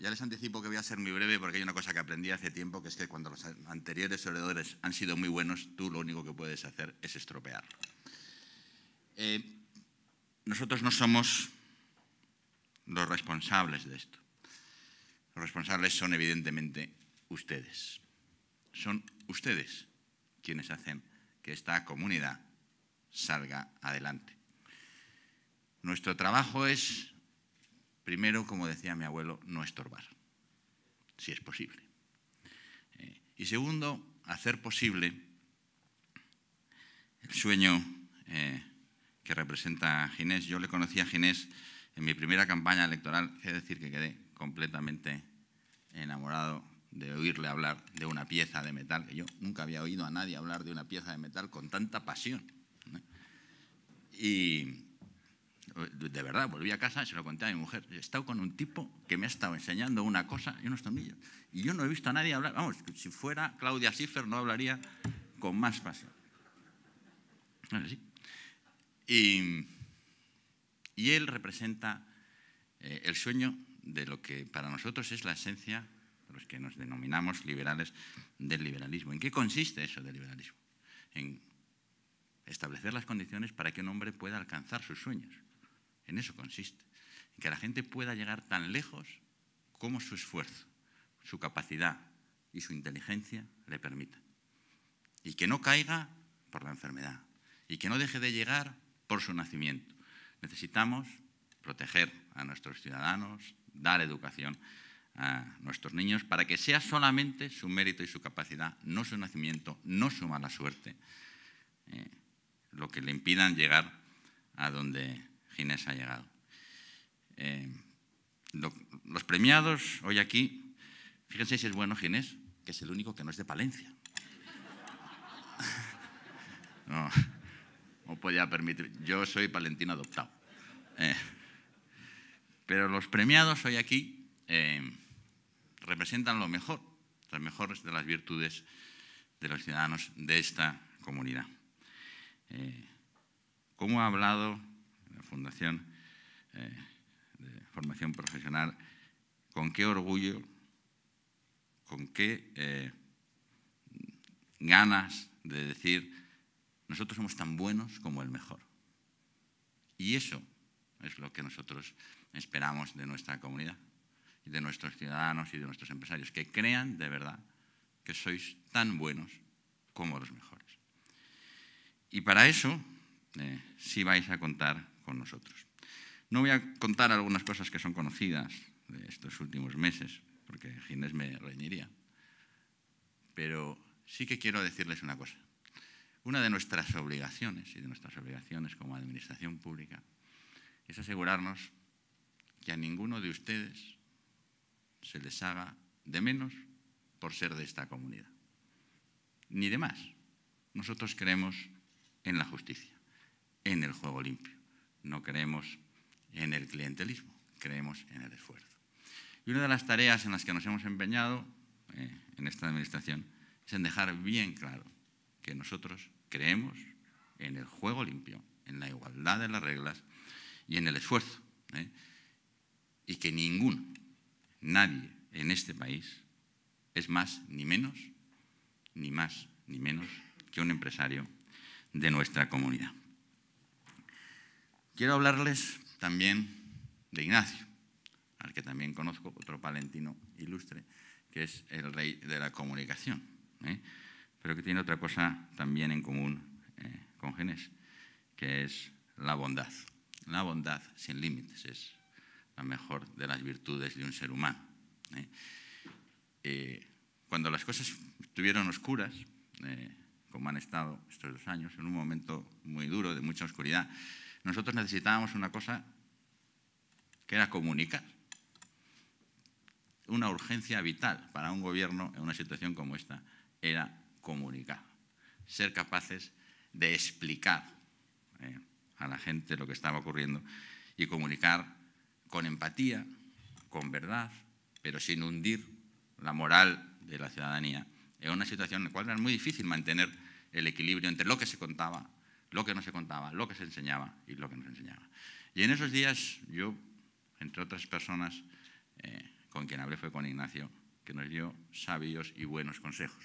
Ya les anticipo que voy a ser muy breve porque hay una cosa que aprendí hace tiempo, que es que cuando los anteriores oradores han sido muy buenos, tú lo único que puedes hacer es estropear. Eh, nosotros no somos los responsables de esto. Los responsables son evidentemente ustedes. Son ustedes quienes hacen que esta comunidad salga adelante. Nuestro trabajo es Primero, como decía mi abuelo, no estorbar, si es posible. Eh, y segundo, hacer posible el sueño eh, que representa a Ginés. Yo le conocí a Ginés en mi primera campaña electoral, es decir, que quedé completamente enamorado de oírle hablar de una pieza de metal, que yo nunca había oído a nadie hablar de una pieza de metal con tanta pasión. Y, de verdad, volví a casa y se lo conté a mi mujer. He estado con un tipo que me ha estado enseñando una cosa y unos tornillos. Y yo no he visto a nadie hablar. Vamos, si fuera Claudia Schiffer no hablaría con más pasión. y, él representa eh, el sueño de lo que para nosotros es la esencia, de los que nos denominamos liberales, del liberalismo. ¿En qué consiste eso del liberalismo? En establecer las condiciones para que un hombre pueda alcanzar sus sueños en eso consiste, en que la gente pueda llegar tan lejos como su esfuerzo, su capacidad y su inteligencia le permitan. Y que no caiga por la enfermedad y que no deje de llegar por su nacimiento. Necesitamos proteger a nuestros ciudadanos, dar educación a nuestros niños para que sea solamente su mérito y su capacidad, no su nacimiento, no su mala suerte, eh, lo que le impidan llegar a donde Ginés ha llegado. Eh, los premiados hoy aquí, fíjense si es bueno Ginés, que es el único que no es de Palencia. no, podía permitir. Yo soy palentino adoptado. Eh, pero los premiados hoy aquí eh, representan lo mejor, las mejores de las virtudes de los ciudadanos de esta comunidad. ¿Cómo ha hablado Fundación eh, de Formación Profesional, con qué orgullo, con qué eh, ganas de decir, nosotros somos tan buenos como el mejor. Y eso es lo que nosotros esperamos de nuestra comunidad, de nuestros ciudadanos y de nuestros empresarios, que crean de verdad que sois tan buenos como los mejores. Y para eso eh, si vais a contar nosotros. No voy a contar algunas cosas que son conocidas de estos últimos meses, porque Ginés me reñiría, pero sí que quiero decirles una cosa. Una de nuestras obligaciones y de nuestras obligaciones como administración pública es asegurarnos que a ninguno de ustedes se les haga de menos por ser de esta comunidad, ni de más. Nosotros creemos en la justicia, en el juego limpio no creemos en el clientelismo, creemos en el esfuerzo. Y una de las tareas en las que nos hemos empeñado eh, en esta administración es en dejar bien claro que nosotros creemos en el juego limpio, en la igualdad de las reglas y en el esfuerzo. ¿eh? Y que ninguno, nadie en este país es más ni menos, ni más ni menos que un empresario de nuestra comunidad. Quiero hablarles también de Ignacio, al que también conozco, otro palentino ilustre, que es el rey de la comunicación, ¿eh? pero que tiene otra cosa también en común eh, con Genés, que es la bondad. La bondad sin límites es la mejor de las virtudes de un ser humano. ¿eh? cuando las cosas estuvieron oscuras, como han estado estos dos años, en un momento muy duro de mucha oscuridad, nosotros necesitábamos una cosa que era comunicar. Una urgencia vital para un gobierno en una situación como esta era comunicar, ser capaces de explicar eh, a la gente lo que estaba ocurriendo y comunicar con empatía, con verdad, pero sin hundir la moral de la ciudadanía en una situación en la cual era muy difícil mantener el equilibrio entre lo que se contaba lo que no se contaba, lo que se enseñaba y lo que no se enseñaba. Y en esos días yo, entre otras personas, eh, con quien hablé fue con Ignacio, que nos dio sabios y buenos consejos.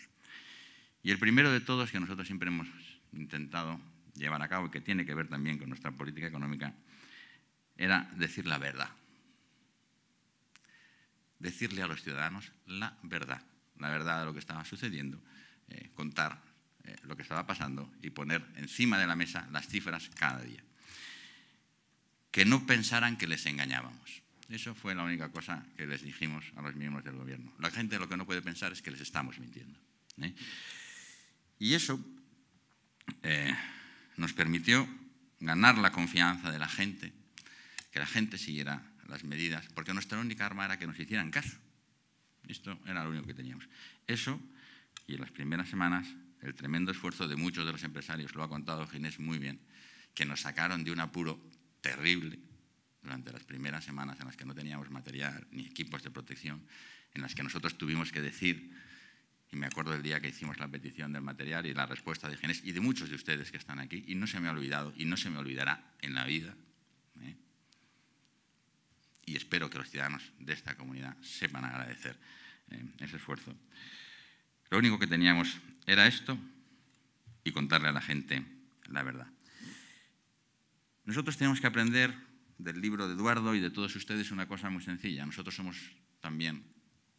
Y el primero de todos que nosotros siempre hemos intentado llevar a cabo y que tiene que ver también con nuestra política económica, era decir la verdad. Decirle a los ciudadanos la verdad, la verdad de lo que estaba sucediendo, eh, contar eh, lo que estaba pasando y poner encima de la mesa las cifras cada día. Que no pensaran que les engañábamos. Eso fue la única cosa que les dijimos a los miembros del gobierno. La gente lo que no puede pensar es que les estamos mintiendo. ¿eh? Y eso eh, nos permitió ganar la confianza de la gente, que la gente siguiera las medidas, porque nuestra única arma era que nos hicieran caso. Esto era lo único que teníamos. Eso, y en las primeras semanas el tremendo esfuerzo de muchos de los empresarios, lo ha contado Ginés muy bien, que nos sacaron de un apuro terrible durante las primeras semanas en las que no teníamos material ni equipos de protección, en las que nosotros tuvimos que decir, y me acuerdo del día que hicimos la petición del material y la respuesta de Ginés y de muchos de ustedes que están aquí, y no se me ha olvidado y no se me olvidará en la vida. ¿eh? Y espero que los ciudadanos de esta comunidad sepan agradecer eh, ese esfuerzo. Lo único que teníamos era esto y contarle a la gente la verdad. Nosotros tenemos que aprender del libro de Eduardo y de todos ustedes una cosa muy sencilla. Nosotros somos también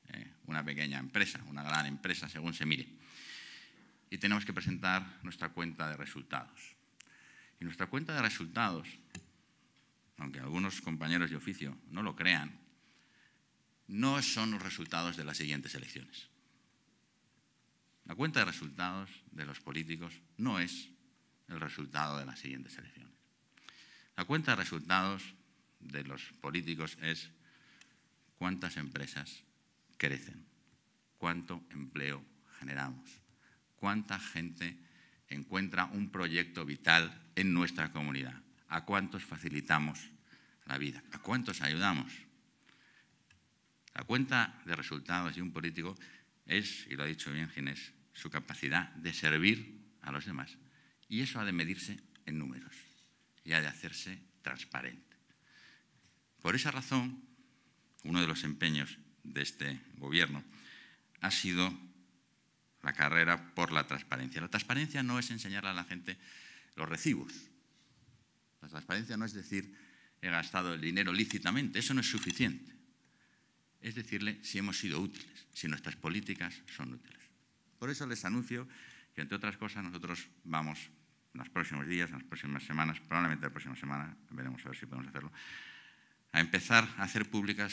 eh, una pequeña empresa, una gran empresa según se mire. Y tenemos que presentar nuestra cuenta de resultados. Y nuestra cuenta de resultados, aunque algunos compañeros de oficio no lo crean, no son los resultados de las siguientes elecciones. La cuenta de resultados de los políticos no es el resultado de las siguientes elecciones. La cuenta de resultados de los políticos es cuántas empresas crecen, cuánto empleo generamos, cuánta gente encuentra un proyecto vital en nuestra comunidad, a cuántos facilitamos la vida, a cuántos ayudamos. La cuenta de resultados de un político es, y lo ha dicho bien Ginés, su capacidad de servir a los demás. Y eso ha de medirse en números y ha de hacerse transparente. Por esa razón, uno de los empeños de este gobierno ha sido la carrera por la transparencia. La transparencia no es enseñarle a la gente los recibos. La transparencia no es decir he gastado el dinero lícitamente, eso no es suficiente es decirle si hemos sido útiles, si nuestras políticas son útiles. Por eso les anuncio que, entre otras cosas, nosotros vamos en los próximos días, en las próximas semanas, probablemente la próxima semana, veremos a ver si podemos hacerlo, a empezar a hacer públicas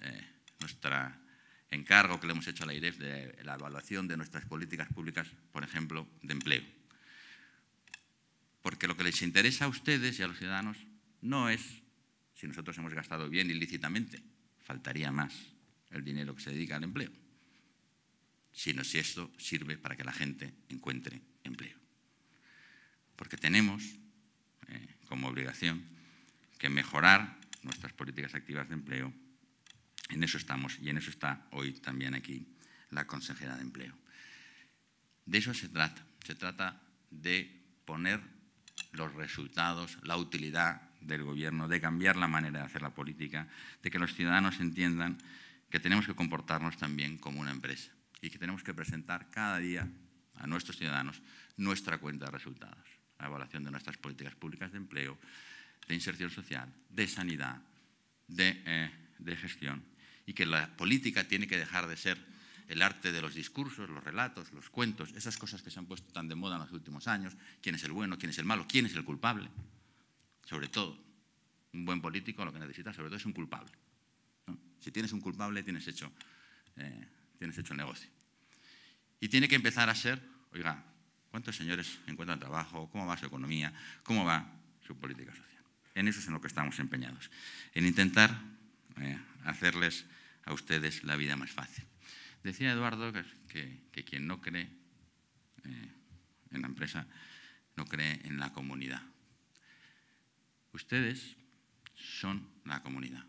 nuestro eh, nuestra encargo que le hemos hecho a la IREF de la evaluación de nuestras políticas públicas, por ejemplo, de empleo. Porque lo que les interesa a ustedes y a los ciudadanos no es si nosotros hemos gastado bien ilícitamente, faltaría más el dinero que se dedica al empleo, sino si esto sirve para que la gente encuentre empleo. Porque tenemos eh, como obligación que mejorar nuestras políticas activas de empleo. En eso estamos y en eso está hoy también aquí la consejera de empleo. De eso se trata. Se trata de poner los resultados, la utilidad del gobierno, de cambiar la manera de hacer la política, de que los ciudadanos entiendan que tenemos que comportarnos también como una empresa y que tenemos que presentar cada día a nuestros ciudadanos nuestra cuenta de resultados, la evaluación de nuestras políticas públicas de empleo, de inserción social, de sanidad, de, eh, gestión, y que la política tiene que dejar de ser el arte de los discursos, los relatos, los cuentos, esas cosas que se han puesto tan de moda en los últimos años, quién es el bueno, quién es el malo, quién es el culpable sobre todo, un buen político lo que necesita sobre todo es un culpable. Si tienes un culpable, tienes hecho, eh, tienes hecho el negocio. Y tiene que empezar a ser, oiga, ¿cuántos señores encuentran trabajo? ¿Cómo va su economía? ¿Cómo va su política social? En eso es en lo que estamos empeñados, en intentar eh, hacerles a ustedes la vida más fácil. Decía Eduardo que, quien no cree eh, en la empresa no cree en la comunidad. Ustedes son la comunidad.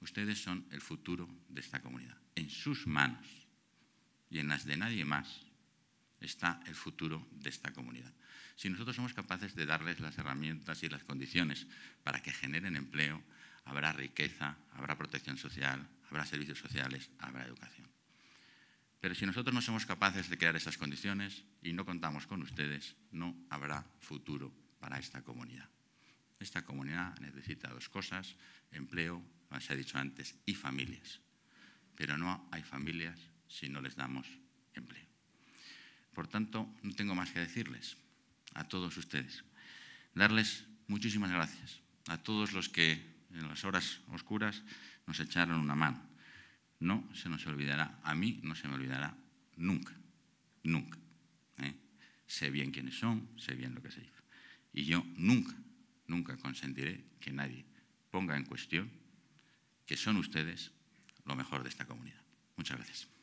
Ustedes son el futuro de esta comunidad. En sus manos y en las de nadie más está el futuro de esta comunidad. Si nosotros somos capaces de darles las herramientas y las condiciones para que generen empleo, habrá riqueza, habrá protección social, habrá servicios sociales, habrá educación. Pero si nosotros no somos capaces de crear esas condiciones y no contamos con ustedes, no habrá futuro para esta comunidad. Esta comunidad necesita dos cosas, empleo, como se ha dicho antes, y familias. Pero no hay familias si no les damos empleo. Por tanto, no tengo más que decirles a todos ustedes. Darles muchísimas gracias a todos los que en las horas oscuras nos echaron una mano. No se nos olvidará, a mí no se me olvidará nunca, nunca. ¿eh? Sé bien quiénes son, sé bien lo que se dice, Y yo nunca nunca consentiré que nadie ponga en cuestión que son ustedes lo mejor de esta comunidad. Muchas gracias.